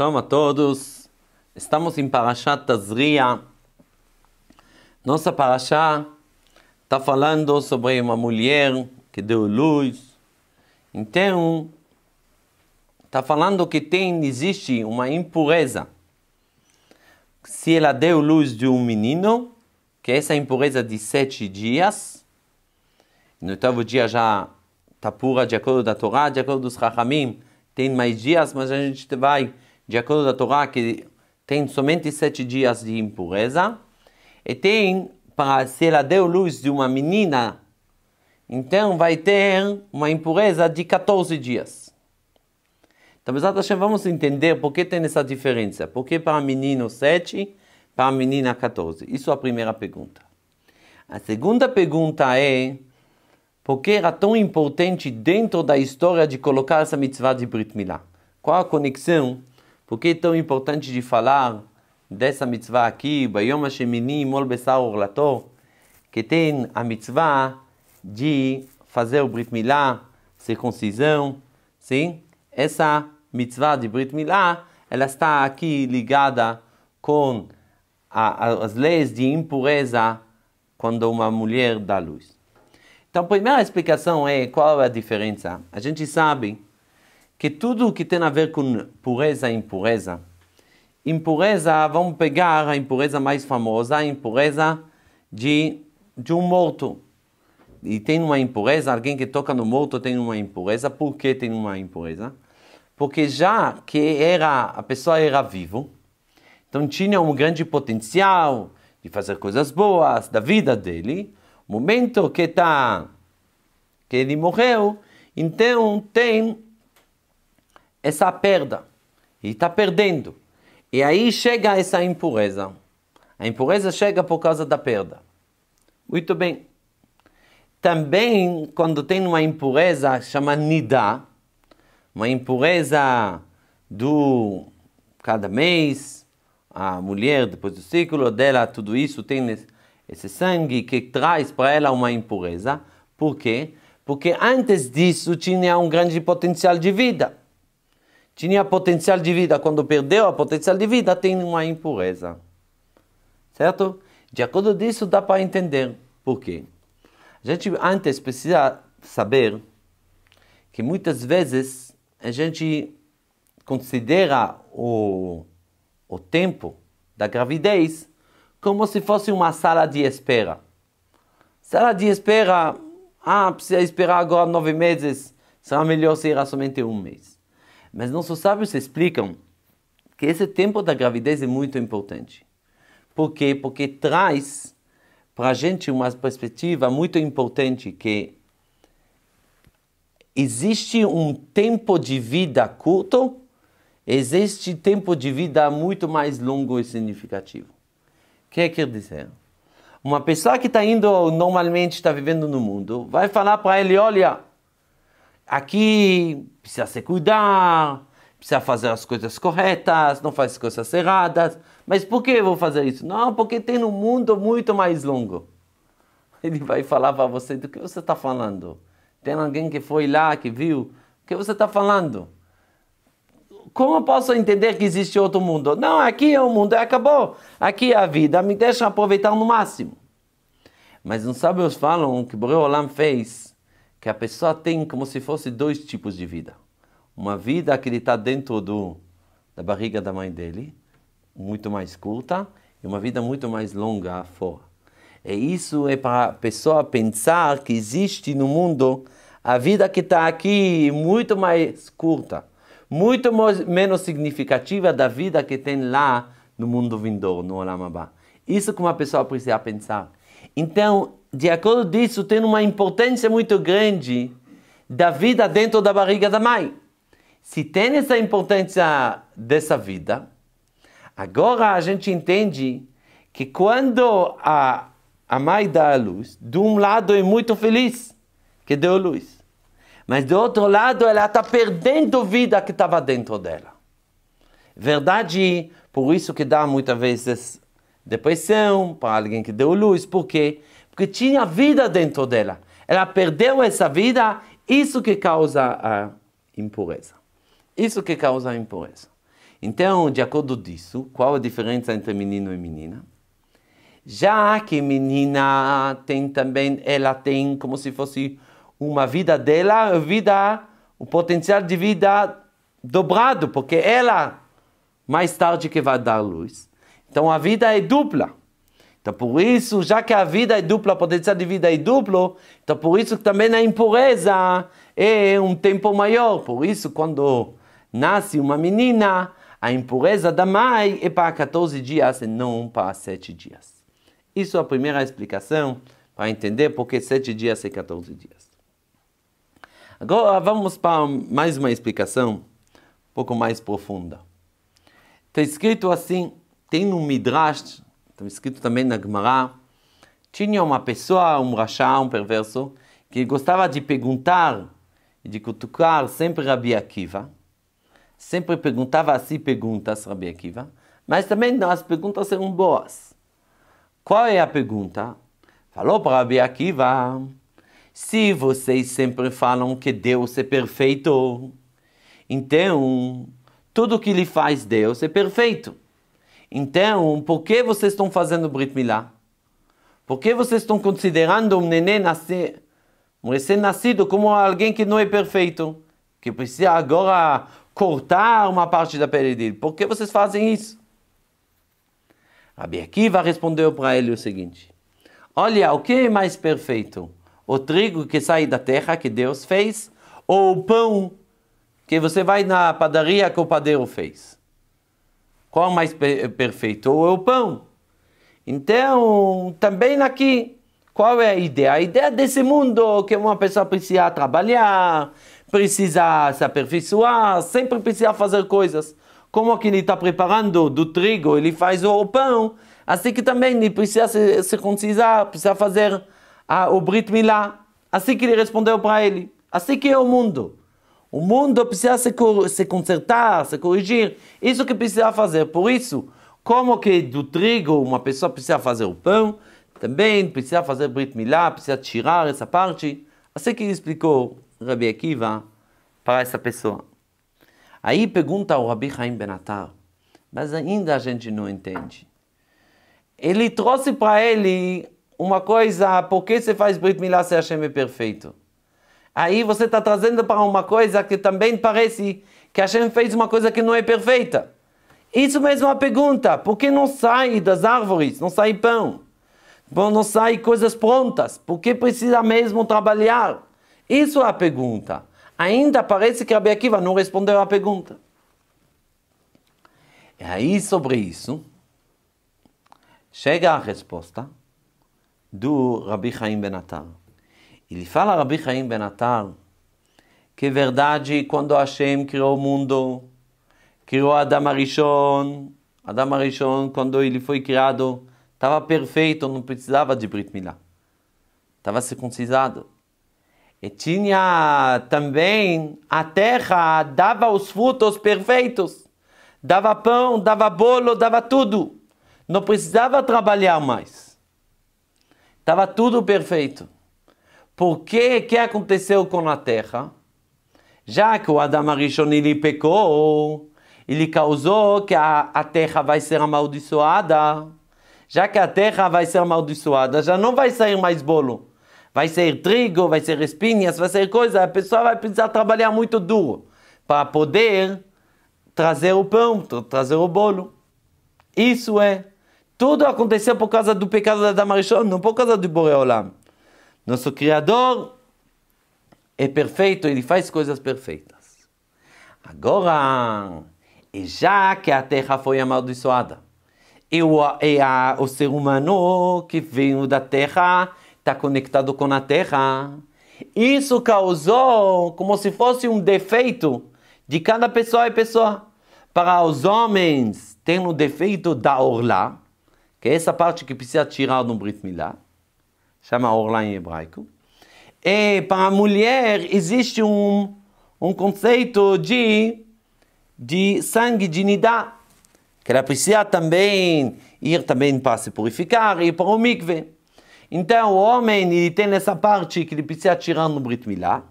Shalom a todos. Estamos em Parashat Tazria. Nossa Parashá está falando sobre uma mulher que deu luz. Então, está falando que tem, existe uma impureza. Se ela deu luz de um menino, que é essa impureza de sete dias, no oitavo dia já está pura de acordo da Torá, de acordo dos Rahamim, tem mais dias, mas a gente vai de acordo com a Torá, que tem somente sete dias de impureza, e tem, para se ela deu luz de uma menina, então vai ter uma impureza de 14 dias. Então, Bezat vamos entender por que tem essa diferença. Por que para menino 7, para menina 14? Isso é a primeira pergunta. A segunda pergunta é, por que era tão importante dentro da história de colocar essa mitzvah de Brit Milá? Qual a conexão por que é tão importante de falar dessa mitzvah aqui, Bayom Hashemini Mol Besar Orlator, que tem a mitzvah de fazer o Brit Milá, circuncisão, sim? Essa mitzvah de Brit Milá, ela está aqui ligada com a, a, as leis de impureza quando uma mulher dá luz. Então, a primeira explicação é qual é a diferença. A gente sabe que tudo o que tem a ver com pureza e impureza, impureza, vamos pegar a impureza mais famosa, a impureza de, de um morto. E tem uma impureza, alguém que toca no morto tem uma impureza. Por que tem uma impureza? Porque já que era a pessoa era vivo, então tinha um grande potencial de fazer coisas boas da vida dele. Momento que tá que ele morreu, então tem essa perda. E está perdendo. E aí chega essa impureza. A impureza chega por causa da perda. Muito bem. Também, quando tem uma impureza chamada nidá, uma impureza do cada mês, a mulher, depois do ciclo dela, tudo isso tem esse sangue que traz para ela uma impureza. Por quê? Porque antes disso tinha um grande potencial de vida tinha potencial de vida. Quando perdeu a potencial de vida, tem uma impureza. Certo? De acordo disso, dá para entender por quê. A gente antes precisa saber que muitas vezes a gente considera o, o tempo da gravidez como se fosse uma sala de espera. Sala de espera, ah, precisa esperar agora nove meses, será melhor será somente um mês. Mas nossos sábios explicam que esse tempo da gravidez é muito importante. Por quê? Porque traz para a gente uma perspectiva muito importante que existe um tempo de vida curto, existe tempo de vida muito mais longo e significativo. O que é quer dizer? Uma pessoa que está indo normalmente, está vivendo no mundo, vai falar para ele, olha, aqui, precisa se cuidar, precisa fazer as coisas corretas, não faz coisas erradas. Mas por que eu vou fazer isso? Não, porque tem um mundo muito mais longo. Ele vai falar para você do que você está falando. Tem alguém que foi lá, que viu? O que você está falando? Como eu posso entender que existe outro mundo? Não, aqui é o mundo, acabou. Aqui é a vida, me deixa aproveitar no máximo. Mas não sabe, os falam que Borei fez que a pessoa tem como se fosse dois tipos de vida. Uma vida que ele está dentro do, da barriga da mãe dele, muito mais curta, e uma vida muito mais longa fora. E é isso é para a pessoa pensar que existe no mundo a vida que está aqui muito mais curta, muito mais, menos significativa da vida que tem lá no mundo vindouro, no Olam Isso que uma pessoa precisa pensar. Então, de acordo disso, tem uma importância muito grande da vida dentro da barriga da mãe. Se tem essa importância dessa vida, agora a gente entende que quando a, a mãe dá a luz, de um lado é muito feliz que deu luz, mas do outro lado ela está perdendo vida que estava dentro dela. Verdade, por isso que dá muitas vezes depressão para alguém que deu luz, porque porque tinha vida dentro dela. Ela perdeu essa vida, isso que causa a impureza. Isso que causa a impureza. Então, de acordo disso, qual a diferença entre menino e menina? Já que menina tem também, ela tem como se fosse uma vida dela, vida, o potencial de vida dobrado, porque ela mais tarde que vai dar luz. Então a vida é dupla. Então, por isso, já que a vida é dupla, a potência de vida é duplo, então por isso também a impureza é um tempo maior. Por isso, quando nasce uma menina, a impureza da mãe é para 14 dias e não para 7 dias. Isso é a primeira explicação para entender por que 7 dias e 14 dias. Agora vamos para mais uma explicação, um pouco mais profunda. Está escrito assim, tem um midrash Está então, escrito também na Gemara. Tinha uma pessoa, um rachá, um perverso, que gostava de perguntar e de cutucar sempre Rabi Akiva. Sempre perguntava assim perguntas, Rabi Akiva. Mas também as perguntas eram boas. Qual é a pergunta? Falou para Rabi Akiva, se vocês sempre falam que Deus é perfeito, então tudo que lhe faz Deus é perfeito. Então, por que vocês estão fazendo Brit Milá? Por que vocês estão considerando um neném nascer, um recém-nascido como alguém que não é perfeito? Que precisa agora cortar uma parte da pele dele. Por que vocês fazem isso? Rabi Akiva respondeu para ele o seguinte: Olha, o que é mais perfeito? O trigo que sai da terra que Deus fez ou o pão que você vai na padaria que o padeiro fez? Qual é o mais perfeito? é o pão. Então, também aqui, qual é a ideia? A ideia desse mundo que uma pessoa precisa trabalhar, precisa se aperfeiçoar, sempre precisa fazer coisas. Como que ele está preparando do trigo, ele faz o pão, assim que também ele precisa se, circuncisar, concisar, precisa fazer a, ah, o Brit Milá. Assim que ele respondeu para ele. Assim que é o mundo. O mundo precisa se, se consertar, se corrigir. Isso que precisa fazer. Por isso, como que do trigo uma pessoa precisa fazer o pão, também precisa fazer Brit Milá, precisa tirar essa parte. Assim que ele explicou Rabi Akiva para essa pessoa. Aí pergunta o Rabi Chaim Benatar, mas ainda a gente não entende. Ele trouxe para ele uma coisa, por que você faz Brit Milá se Hashem é perfeito? Aí você está trazendo para uma coisa que também parece que a gente fez uma coisa que não é perfeita. Isso mesmo é a pergunta. Por que não sai das árvores? Não sai pão? Não sai coisas prontas? Por que precisa mesmo trabalhar? Isso é a pergunta. Ainda parece que a Akiva não respondeu à pergunta. E aí, sobre isso, chega a resposta do Rabi Chaim Benatar. Ele fala, Rabi Chaim Benatar, que é verdade quando Hashem criou o mundo, criou Adam Arishon, Adam Arishon, quando ele foi criado, estava perfeito, não precisava de Brit Milá. Estava circuncisado. E tinha também a terra, dava os frutos perfeitos. Dava pão, dava bolo, dava tudo. Não precisava trabalhar mais. Estava tudo perfeito. Porque que aconteceu com a terra? Já que o Adam Arishon ele pecou, ele causou que a, a terra vai ser amaldiçoada. Já que a terra vai ser amaldiçoada, já não vai sair mais bolo. Vai ser trigo, vai ser espinhas, vai ser coisa. A pessoa vai precisar trabalhar muito duro para poder trazer o pão, trazer o bolo. Isso é. Tudo aconteceu por causa do pecado da Adam Arishon, não por causa do Boreolam. Nosso Criador é perfeito, ele faz coisas perfeitas. Agora, já que a terra foi amaldiçoada, e o, e a, o ser humano que veio da terra está conectado com a terra. Isso causou como se fosse um defeito de cada pessoa e pessoa. Para os homens, tem o defeito da orla, que é essa parte que precisa tirar do Brit lá chama Orlan em hebraico. E para a mulher existe um, um conceito de, de sangue, de nidá, que ela precisa também ir também para se purificar, ir para o mikve. Então o homem ele tem essa parte que ele precisa tirar no Brit Milá,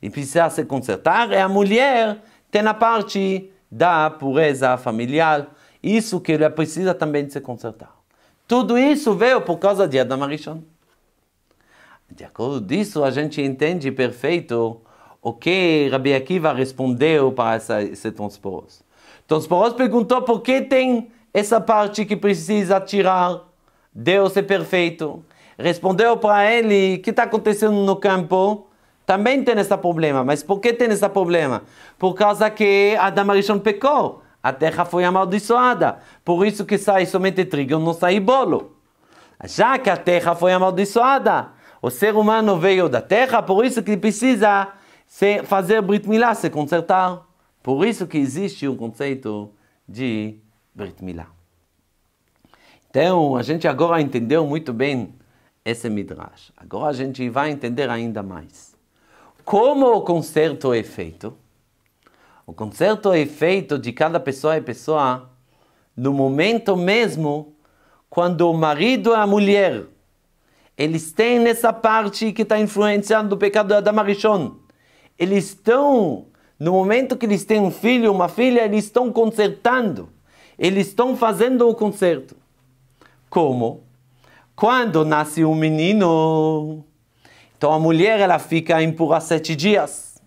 ele precisa se consertar, e a mulher tem a parte da pureza familiar, isso que ela precisa também se consertar. Tudo isso veio por causa de Adam Arishon. De acordo disso, a gente entende perfeito o que Rabi Akiva respondeu para essa, esse Tonsporos. Tonsporos perguntou por que tem essa parte que precisa tirar. Deus é perfeito. Respondeu para ele, o que está acontecendo no campo? Também tem esse problema. Mas por que tem esse problema? Por causa que Adam Arishon pecou. A terra foi amaldiçoada. Por isso que sai somente trigo, não sai bolo. Já que a terra foi amaldiçoada, o ser humano veio da terra, por isso que precisa se fazer Brit Milá, se consertar. Por isso que existe o conceito de Brit Milá. Então, a gente agora entendeu muito bem esse Midrash. Agora a gente vai entender ainda mais. Como o concerto é feito? O concerto é feito de cada pessoa e pessoa no momento mesmo quando o marido e a mulher eles têm essa parte que está influenciando o pecado da Adama Rishon. Eles estão, no momento que eles têm um filho, uma filha, eles estão consertando. Eles estão fazendo o conserto. Como? Quando nasce um menino, então a mulher ela fica impura sete dias.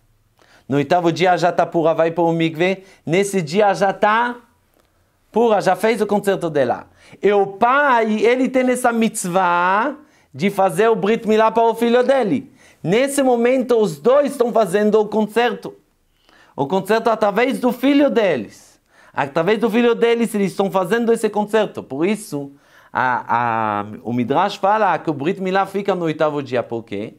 No oitavo dia já está pura, vai para o mikve. Nesse dia já está pura, já fez o concerto dela. E o pai, ele tem essa mitzvah de fazer o Brit Milá para o filho dele. Nesse momento, os dois estão fazendo o concerto. O concerto através do filho deles. Através do filho deles, eles estão fazendo esse concerto. Por isso, a, a, o Midrash fala que o Brit Milá fica no oitavo dia. Por quê?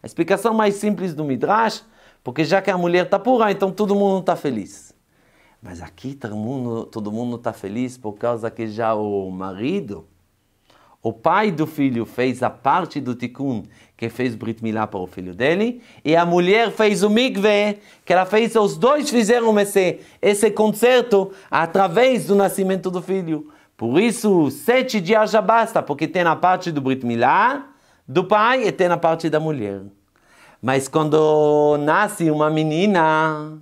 A explicação mais simples do Midrash, porque já que a mulher está pura, então todo mundo está feliz. Mas aqui todo mundo está feliz por causa que já o marido o pai do filho fez a parte do tikkun, que fez Brit Milá para o filho dele, e a mulher fez o Migve que ela fez, os dois fizeram esse, esse concerto através do nascimento do filho. Por isso, sete dias já basta, porque tem a parte do Brit Milá, do pai, e tem a parte da mulher. Mas quando nasce uma menina,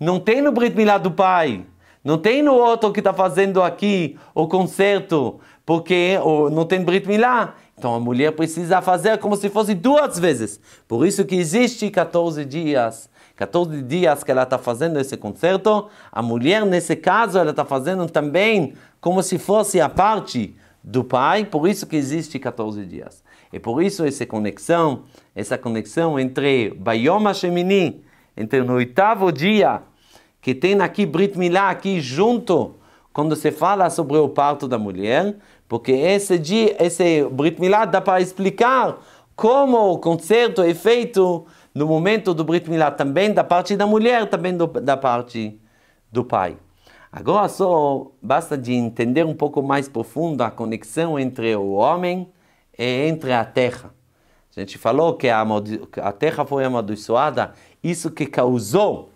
não tem no Brit Milá do pai, não tem no outro que está fazendo aqui o concerto porque não tem Brit Milá. Então a mulher precisa fazer como se fosse duas vezes. Por isso que existe 14 dias. 14 dias que ela está fazendo esse concerto. A mulher, nesse caso, ela está fazendo também como se fosse a parte do pai. Por isso que existe 14 dias. E por isso essa conexão, essa conexão entre Bayom Shemini, entre no oitavo dia, que tem aqui Brit Milá, aqui junto, quando se fala sobre o parto da mulher, porque esse dia, esse Brit Milá dá para explicar como o concerto é feito no momento do Brit Milá, também da parte da mulher, também do, da parte do pai. Agora só basta de entender um pouco mais profundo a conexão entre o homem e entre a terra. A gente falou que a, a terra foi amaldiçoada, isso que causou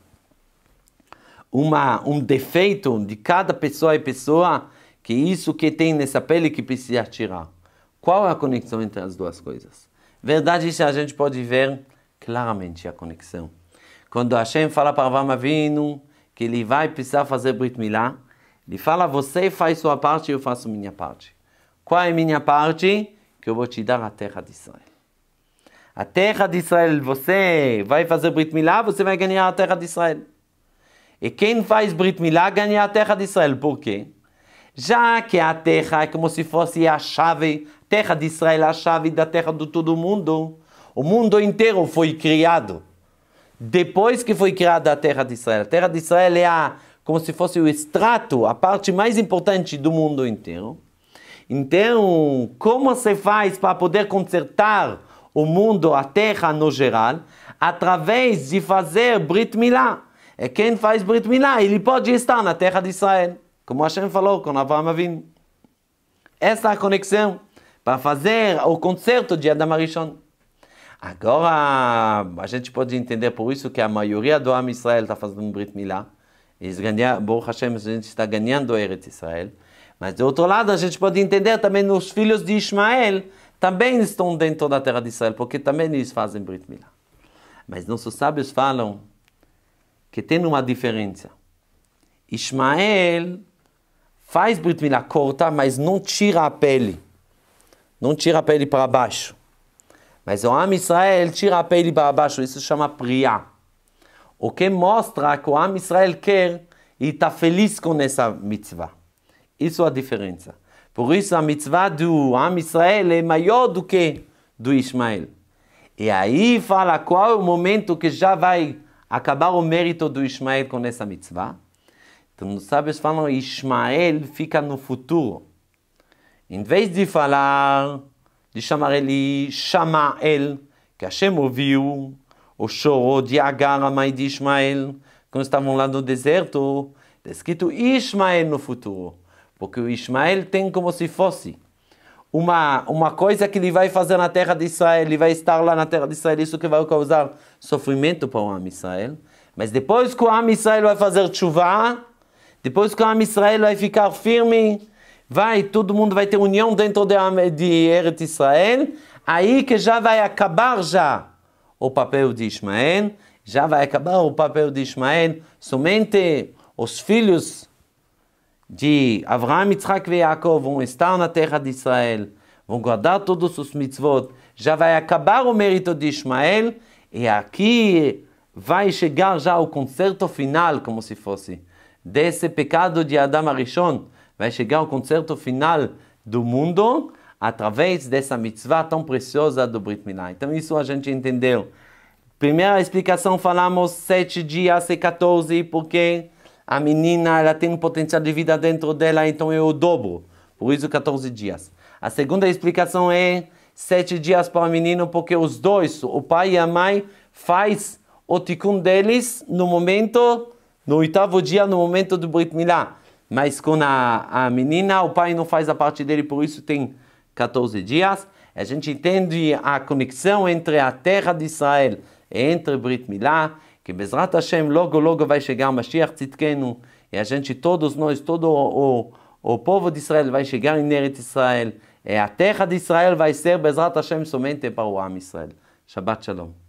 uma, um defeito de cada pessoa e pessoa que isso que tem nessa pele que precisa tirar. Qual é a conexão entre as duas coisas? Verdade, isso a gente pode ver claramente a conexão. Quando Hashem fala para Avram Avinu que ele vai precisar fazer Brit Milá, ele fala, você faz sua parte, eu faço minha parte. Qual é a minha parte? Que eu vou te dar a terra de Israel. A terra de Israel, você vai fazer Brit Milá, você vai ganhar a terra de Israel. E quem faz Brit Milá ganha a terra de Israel. Por quê? já que a terra é como se fosse a chave, terra de Israel, a chave da terra de todo mundo. O mundo inteiro foi criado. Depois que foi criada a terra de Israel. A terra de Israel é a, como se fosse o extrato, a parte mais importante do mundo inteiro. Então, como se faz para poder consertar o mundo, a terra no geral, através de fazer Brit Milá. E é quem faz Brit Milá, ele pode estar na terra de Israel. Como Hashem falou com Avraham Avinu. Essa é a conexão para fazer o concerto de Adam Arishon. Agora, a gente pode entender por isso que a maioria do Am Israel está fazendo um Brit Milá. Eles ganham, Baruch Hashem, a gente está ganhando Eretz Israel. Mas do outro lado, a gente pode entender também os filhos de Ismael também estão dentro da terra de Israel, porque também eles fazem Brit Milá. Mas nossos sábios falam que tem uma diferença. Ismael faz Brit Milá, corta, mas não tira a pele. Não tira a pele para baixo. Mas o Am Israel tira a pele para baixo, isso se chama Priá. O que mostra que o Am Israel quer e está feliz com essa mitzvah. Isso é a diferença. Por isso a mitzvah do Am Israel é maior do que do Ismael. E aí fala qual é o momento que já vai acabar o mérito do Ismael com essa mitzvah. Então os sábios falam Ismael fica no futuro. Em vez de falar, de chamar ele Shamael, que Hashem ouviu o choro de Agar, a mãe de Ismael, quando estavam lá no deserto, está escrito Ismael no futuro. Porque o Ismael tem como se fosse uma, uma coisa que ele vai fazer na terra de Israel, ele vai estar lá na terra de Israel, isso que vai causar sofrimento para o Am Israel. Mas depois que o Am Israel vai fazer chuva, depois que o Am Israel vai ficar firme, vai, todo mundo vai ter união dentro de, de Eretz Israel, aí que já vai acabar já o papel de Ismael, já vai acabar o papel de Ismael, somente os filhos de Avraham, Yitzhak e Yaakov vão estar na terra de Israel, vão guardar todos os mitzvot, já vai acabar o mérito de Ismael, e aqui vai chegar já o concerto final, como se fosse desse pecado de Adão Arishon. Vai chegar o concerto final do mundo através dessa mitzvah tão preciosa do Brit Milá. Então isso a gente entendeu. Primeira explicação, falamos sete dias e 14, porque a menina ela tem um potencial de vida dentro dela, então é o dobro. Por isso 14 dias. A segunda explicação é sete dias para o menino, porque os dois, o pai e a mãe, faz o tikkun deles no momento no oitavo dia, no momento do Brit Milá. Mas com a, a menina, o pai não faz a parte dele, por isso tem 14 dias. A gente entende a conexão entre a terra de Israel e entre Brit Milá, que Bezrat Hashem logo, logo vai chegar Mashiach Tzitkenu, e a gente, todos nós, todo o, o, o povo de Israel vai chegar em Eretz Israel, e a terra de Israel vai ser Bezrat Hashem somente para o Am Israel. Shabbat Shalom.